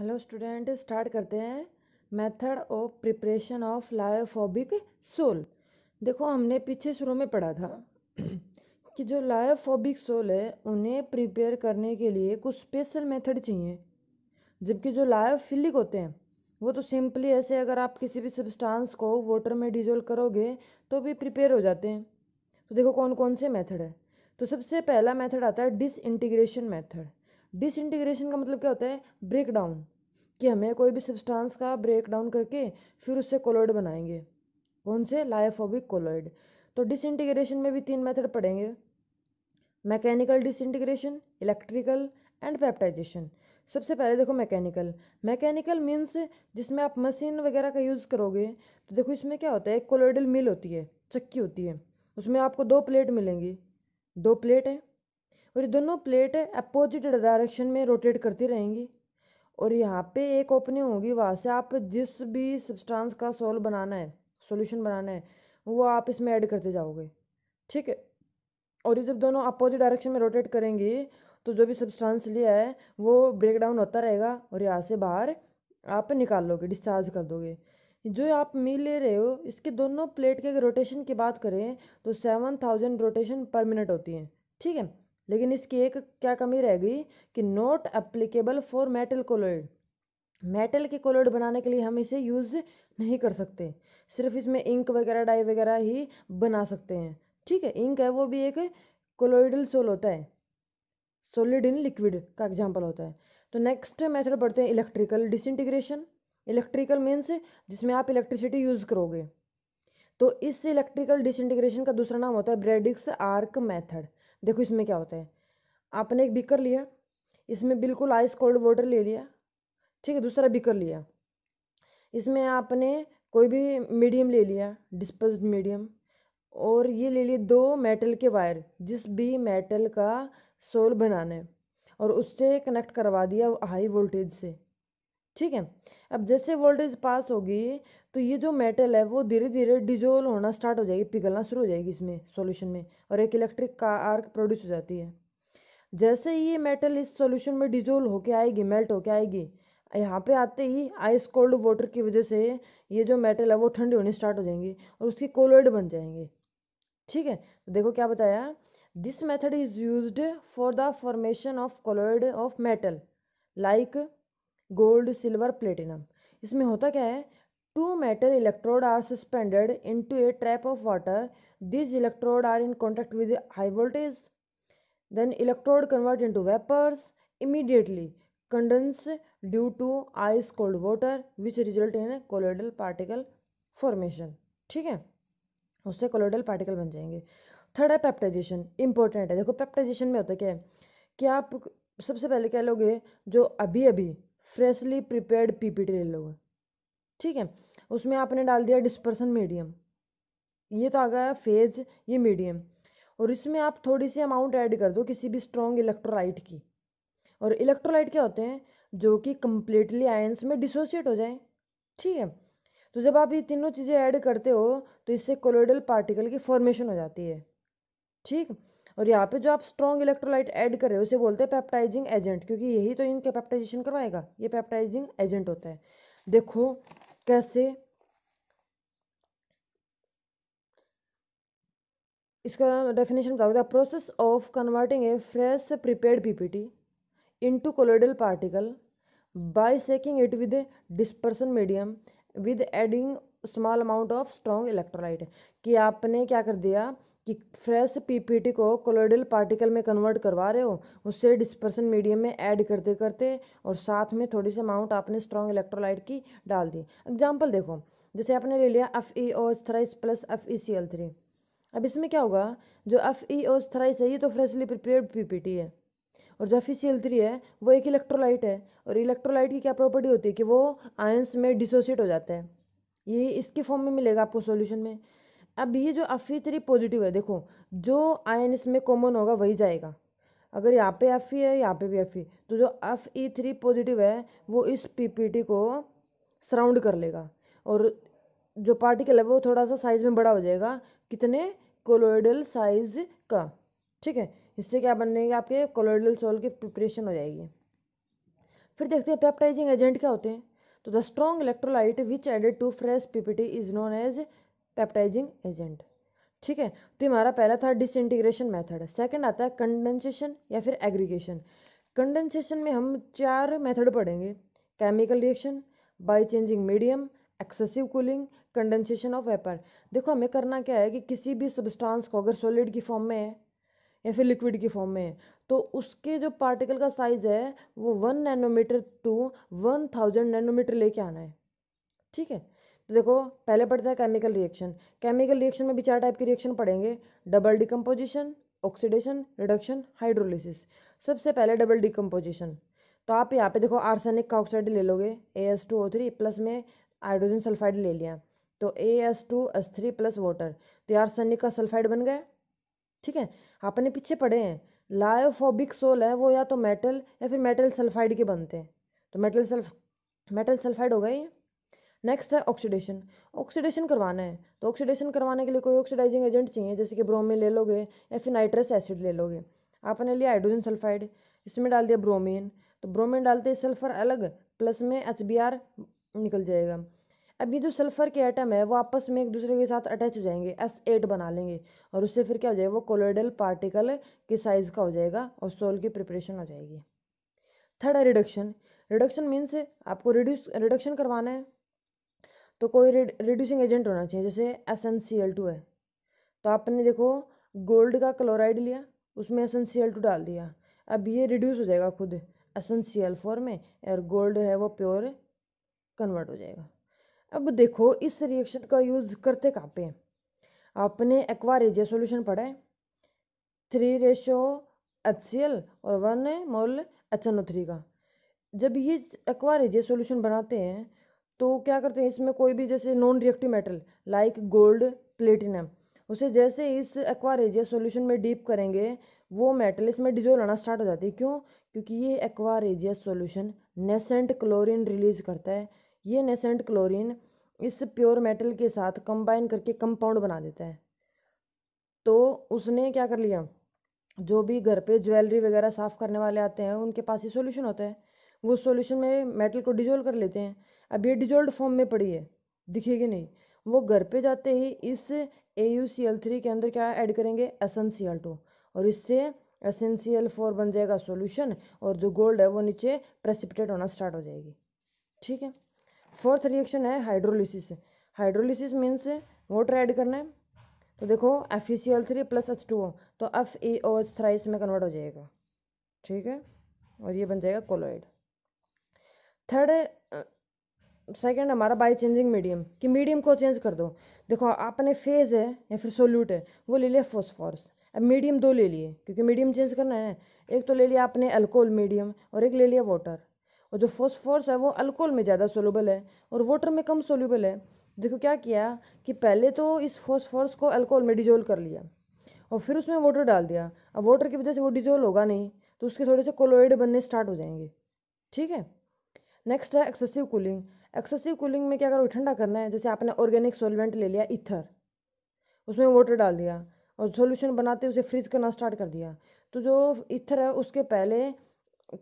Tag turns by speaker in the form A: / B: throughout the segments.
A: Hello student start करते हैं method of preparation of lyophobic sol देखो हमने पीछे शुरू में पढ़ा था कि जो लायोफोबिक सोल है उन्हें प्रिपेयर करने के लिए कुछ स्पेशल मेथड चाहिए जबकि जो लायोफिलिक होते हैं वो तो सिंपली ऐसे अगर आप किसी भी सब्सटेंस को वाटर में डिजोल्व करोगे तो भी प्रिपेयर हो जाते हैं तो देखो कौन कौन से मेथड है तो सबसे पहला मेथड आता है डिसइंटीग्रेशन मेथड डिसइंटीग्रेशन का मतलब क्या होता है ब्रेक डाउन कि हमें कोई भी सब्सटेंस का ब्रेक डाउन करके फिर उससे कोलोइड बनाएंगे कौन से लायोफोबिक कोलोइड तो डिसइंटीग्रेशन में भी तीन मेथड पड़ेंगे mechanical disintegration electrical and peptization सबसे पहले देखो मैकेनिकल मैकेनिकल मीन्स जिसमें आप मशीन वगैरह का यूज़ करोगे तो देखो इसमें क्या होता है एक कोलोइडल मिल होती है चक्की होती है उसमें आपको दो प्लेट मिलेंगी दो प्लेट हैं और ये दोनों प्लेट अपोजिट डायरेक्शन में रोटेट करती रहेंगी और यहाँ पे एक ओपनिंग होगी वहाँ से आप जिस भी सब्सटेंस का सोल बनाना है सॉल्यूशन बनाना है वो आप इसमें ऐड करते जाओगे ठीक है और ये जब दोनों अपोजिट डायरेक्शन में रोटेट करेंगी तो जो भी सब्सटेंस लिया है वो ब्रेक डाउन होता रहेगा और यहाँ से बाहर आप निकाल लोगे डिस्चार्ज कर दोगे जो आप मील ले रहे हो इसके दोनों प्लेट के अगर रोटेशन की बात करें तो seven thousand rotation per minute होती हैं ठीक है लेकिन इसकी एक क्या कमी रह गई कि not applicable for metal colloid metal के कोलोइड बनाने के लिए हम इसे यूज़ नहीं कर सकते सिर्फ इसमें इंक वगैरह डाई वगैरह ही बना सकते हैं ठीक है इंक है वो भी एक कोलोइडल सोल होता है सोलिड इन लिक्विड का एग्जाम्पल होता है तो नेक्स्ट मेथड पढ़ते हैं इलेक्ट्रिकल डिसइंटीग्रेशन इलेक्ट्रिकल मीन्स जिसमें आप इलेक्ट्रिसिटी यूज़ करोगे तो इस इलेक्ट्रिकल डिसइंटीग्रेशन का दूसरा नाम होता है ब्रेडिक्स आर्क मेथड देखो इसमें क्या होता है आपने एक बीकर लिया इसमें बिल्कुल आइस कोल्ड वाटर ले लिया ठीक है दूसरा बीकर लिया इसमें आपने कोई भी मीडियम ले लिया डिस्पोज मीडियम और ये ले लिए दो मेटल के वायर जिस भी मेटल का सोल बनाना है और उससे कनेक्ट करवा दिया हाई वोल्टेज से ठीक है अब जैसे वोल्टेज पास होगी तो ये जो मेटल है वो धीरे धीरे डिजोल्व होना स्टार्ट हो जाएगी पिघलना शुरू हो जाएगी इसमें सॉल्यूशन में और एक इलेक्ट्रिक का आर्क प्रोड्यूस हो जाती है जैसे ही ये मेटल इस सॉल्यूशन में डिजोल्व होके आएगी मेल्ट होके आएगी यहाँ पे आते ही आइस कोल्ड वाटर की वजह से ये जो मेटल है वो ठंडी होनी स्टार्ट हो जाएंगी और उसकी कोलोइड बन जाएंगे ठीक है तो देखो क्या बताया this method is use for the formation of colloid of metal like gold silver platinum इसमें होता क्या है Two metal electrodes are suspended into a trap of water. These electrodes are in contact with high voltage. Then electrode convert into vapors immediately condense due to ice cold water which result in colloidal particle formation. ठीक है उससे colloidal particle बन जाएंगे third है peptization important है देखो peptization में होता है क्या है कि आप सबसे पहले क्या लोगे जो अभी अभी फ्रेशली प्रिपेयर्ड पीपीटी ले लोगे ठीक है उसमें आपने डाल दिया डिस्पर्सन मीडियम ये तो आ गया फेज ये मीडियम और इसमें आप थोड़ी सी अमाउंट ऐड कर दो किसी भी स्ट्रॉन्ग इलेक्ट्रोलाइट की और इलेक्ट्रोलाइट क्या होते हैं जो कि कम्प्लीटली आयंस में डिसोशिएट हो जाए ठीक है तो जब आप ये तीनों चीज़ें ऐड करते हो तो इससे कोलोइडल पार्टिकल की फॉर्मेशन हो जाती है ठीक और यहाँ पे जो आप स्ट्रॉन्ग इलेक्ट्रोलाइट ऐड कर रहे हो उसे बोलते हैं पैप्टाइजिंग एजेंट क्योंकि यही तो इनके पैप्टाइजेशन करवाएगा ये पैप्टाइजिंग एजेंट होता है देखो कैसे इसका डेफिनेशन बताओ the process of converting a fresh prepared PPT into colloidal particle by shaking it with dispersion medium with adding small amount of strong electrolyte कि आपने क्या कर दिया कि फ्रेश पीपीटी को कोलोडल पार्टिकल में कन्वर्ट करवा रहे हो उससे डिस्पर्सन मीडियम में ऐड करते करते और साथ में थोड़ी सी अमाउंट आपने स्ट्रॉन्ग इलेक्ट्रोलाइट की डाल दी एग्जाम्पल देखो जैसे आपने ले लिया F E O thrice plus F E C L three अब इसमें क्या होगा जो एफ ई ओ थ्राइस है ये तो फ्रेशली प्रिपेयर्ड पीपीटी है और जो F E C L three है वो एक इलेक्ट्रोलाइट है और इलेक्ट्रोलाइट की क्या प्रॉपर्टी होती है कि वो आयंस में डिसोसिएट हो जाता है ये इसके फॉर्म में मिलेगा आपको सोल्यूशन में अब ये जो अफ़ी थ्री पॉजिटिव है देखो जो आयन इसमें कॉमन होगा वही जाएगा अगर यहाँ पे एफ ई है यहाँ पे भी एफ ई तो जो एफ ई थ्री पॉजिटिव है वो इस पीपीटी को सराउंड कर लेगा और जो पार्टिकल है वो थोड़ा सा साइज में बड़ा हो जाएगा कितने कोलोइडल साइज का ठीक है इससे क्या बनेंगे आपके कोलोइडल सोल की प्रिपरेशन हो जाएगी फिर देखते हैं पेप्टाइजिंग एजेंट क्या होते हैं तो the strong electrolyte which added to fresh PPT is known as peptizing agent ठीक है तो हमारा पहला था डिसइंटीग्रेशन मेथड सेकंड आता है कंडेंसेशन या फिर एग्रीगेशन कंडेंसेशन में हम चार मेथड पढ़ेंगे chemical reaction by changing medium excessive cooling condensation of vapour देखो हमें करना क्या है कि किसी भी सब्सटेंस को अगर सॉलिड की फॉर्म में है या फिर लिक्विड की फॉर्म में है तो उसके जो पार्टिकल का साइज है वो one nanometre to one thousand nanometre लेके आना है ठीक है तो देखो पहले पढ़ते हैं केमिकल रिएक्शन केमिकल रिएक्शन में भी चार टाइप के रिएक्शन पढ़ेंगे double decomposition oxidation reduction hydrolysis सबसे पहले डबल डिकम्पोजिशन तो आप यहाँ पे देखो आर्सेनिक का ऑक्साइड ले लोगे A S two O three plus में हाइड्रोजन सल्फाइड ले लिया तो A S two S three plus water तो ये आर्सेनिक का सल्फाइड बन गया ठीक है आपने पीछे पढ़े हैं लायोफोबिक सोल है वो या तो मेटल या फिर मेटल सल्फाइड के बनते हैं तो मेटल सल्फ मेटल सल्फाइड हो गए नेक्स्ट है ऑक्सीडेशन ऑक्सीडेशन करवाना है तो ऑक्सीडेशन करवाने के लिए कोई ऑक्सीडाइजिंग एजेंट चाहिए जैसे कि ब्रोमीन ले लोगे या फिर नाइट्रस एसिड ले लोगे आपने लिया हाइड्रोजन सल्फाइड इसमें डाल दिया ब्रोमीन तो ब्रोमीन डालते सल्फर अलग प्लस में एच निकल जाएगा अब ये जो सल्फर के आइटम है वो आपस में एक दूसरे के साथ अटैच हो जाएंगे एस एट बना लेंगे और उससे फिर क्या हो जाएगा वो कोलोइडल पार्टिकल के साइज का हो जाएगा और सोल की प्रिपरेशन हो जाएगी थर्ड है रिडक्शन रिडक्शन मीन्स आपको रिड्यूस रिडक्शन करवाना है तो कोई रिड्यूसिंग एजेंट होना चाहिए जैसे S N C L two है तो आपने देखो गोल्ड का क्लोराइड लिया उसमें S N C L two डाल दिया अब ये रिड्यूस हो जाएगा खुद S N C L four में और गोल्ड है वो प्योर कन्वर्ट हो जाएगा अब देखो इस रिएक्शन का यूज़ करते कहाँ पे आपने एक्वा रेजे सोल्यूशन पढ़ा है three ratio H C L और one mole H N O three का जब ये एक्वा रेजिया सोल्यूशन बनाते हैं तो क्या करते हैं इसमें कोई भी जैसे non reactive metal like gold platinum उसे जैसे इस एक्वा रेजिया सोल्यूशन में डीप करेंगे वो मेटल इसमें डिजोल्व होना स्टार्ट हो जाती है क्यों क्योंकि ये aqua regia solution nascent chlorine release करता है ये नेसेंट क्लोरीन इस प्योर मेटल के साथ कंबाइन करके कंपाउंड बना देता है तो उसने क्या कर लिया जो भी घर पे ज्वेलरी वगैरह साफ़ करने वाले आते हैं उनके पास ये सोल्यूशन होता है वो सॉल्यूशन में मेटल को डिजोल्व कर लेते हैं अब ये डिजोल्ड फॉर्म में पड़ी है दिखेगी नहीं वो घर पे जाते ही इस A U C L three के अंदर क्या ऐड करेंगे एसन सी एल टू और इससे एसेंशियल फोर बन जाएगा सॉल्यूशन और जो गोल्ड है वो नीचे प्रेसिपिटेट होना स्टार्ट हो जाएगी ठीक है फोर्थ रिएक्शन है hydrolysis hydrolysis means water add करना है तो देखो F E C L three plus H two O तो F E O H thrice में कन्वर्ट हो जाएगा ठीक है और ये बन जाएगा कोलोइड थर्ड है हमारा बाई चेंजिंग मीडियम कि मीडियम को चेंज कर दो देखो आपने फेज है या फिर सोल्यूट है वो ले लिया फोस्फोरस अब मीडियम दो ले लिए क्योंकि मीडियम चेंज करना है एक तो ले लिया आपने अल्कोहल मीडियम और एक ले लिया वाटर और जो फोस्फोरस है वो अल्कोहल में ज़्यादा सोलबल है और वाटर में कम सोल्यूबल है देखो क्या किया कि पहले तो इस फोस्फोरस को अल्कोहल में डिजोल्व कर लिया और फिर उसमें वाटर डाल दिया अब वाटर की वजह से वो डिजोल्व होगा नहीं तो उसके थोड़े से कोलोइड बनने स्टार्ट हो जाएंगे ठीक है नेक्स्ट है एक्सेसिव कूलिंग एक्सेसिव कूलिंग में क्या करो ठंडा करना है जैसे आपने ऑर्गेनिक सोलवेंट ले लिया इथर उसमें वाटर डाल दिया और सोल्यूशन बनाते उसे फ्रीज करना स्टार्ट कर दिया तो जो इथर है उसके पहले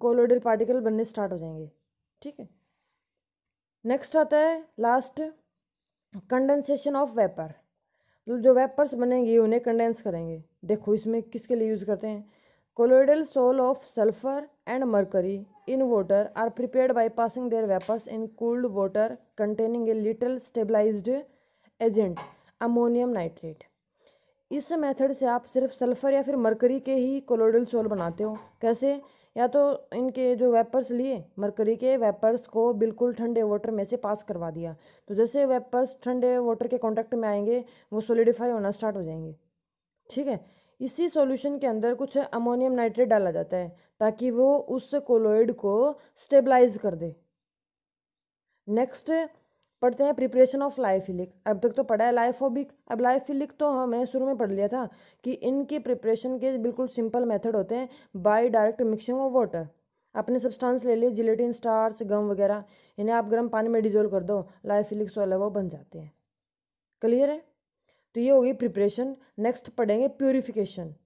A: कोलोडल पार्टिकल बनने स्टार्ट हो जाएंगे ठीक है नेक्स्ट आता है लास्ट कंडेंसेशन ऑफ वेपर मतलब जो वेपर्स बनेंगे उन्हें कंडेंस करेंगे देखो इसमें किसके लिए यूज़ करते हैं colloidal sol of sulphur and mercury in water are prepared by passing their vapours in cooled water containing a little stabilized agent ammonium nitrate इस मेथड से आप सिर्फ सल्फर या फिर मरकरी के ही कोलोडल सोल बनाते हो कैसे या तो इनके जो वेपर्स लिए मरकरी के वेपर्स को बिल्कुल ठंडे वाटर में से पास करवा दिया तो जैसे वेपर्स ठंडे वाटर के कांटेक्ट में आएंगे वो सोलिडिफाई होना स्टार्ट हो जाएंगे ठीक है इसी सॉल्यूशन के अंदर कुछ अमोनियम नाइट्रेट डाला जाता है ताकि वो उस कोलोइड को स्टेबलाइज कर दे नेक्स्ट पढ़ते हैं प्रिपरेशन ऑफ लाइफिलिक अब तक तो पढ़ा है लाइफोबिक अब लाइफिलिक तो हमने हाँ, शुरू में पढ़ लिया था कि इनके प्रिपरेशन के बिल्कुल सिंपल मेथड होते हैं by direct mixing of water अपने सब्सटेंस ले लिए जिलेटिन स्टार्स गम वगैरह इन्हें आप गर्म पानी में डिजोल्व कर दो लाइफिलिक्स वाला वो बन जाते हैं क्लियर है तो ये हो गई प्रिपरेशन नेक्स्ट पढ़ेंगे प्योरिफिकेशन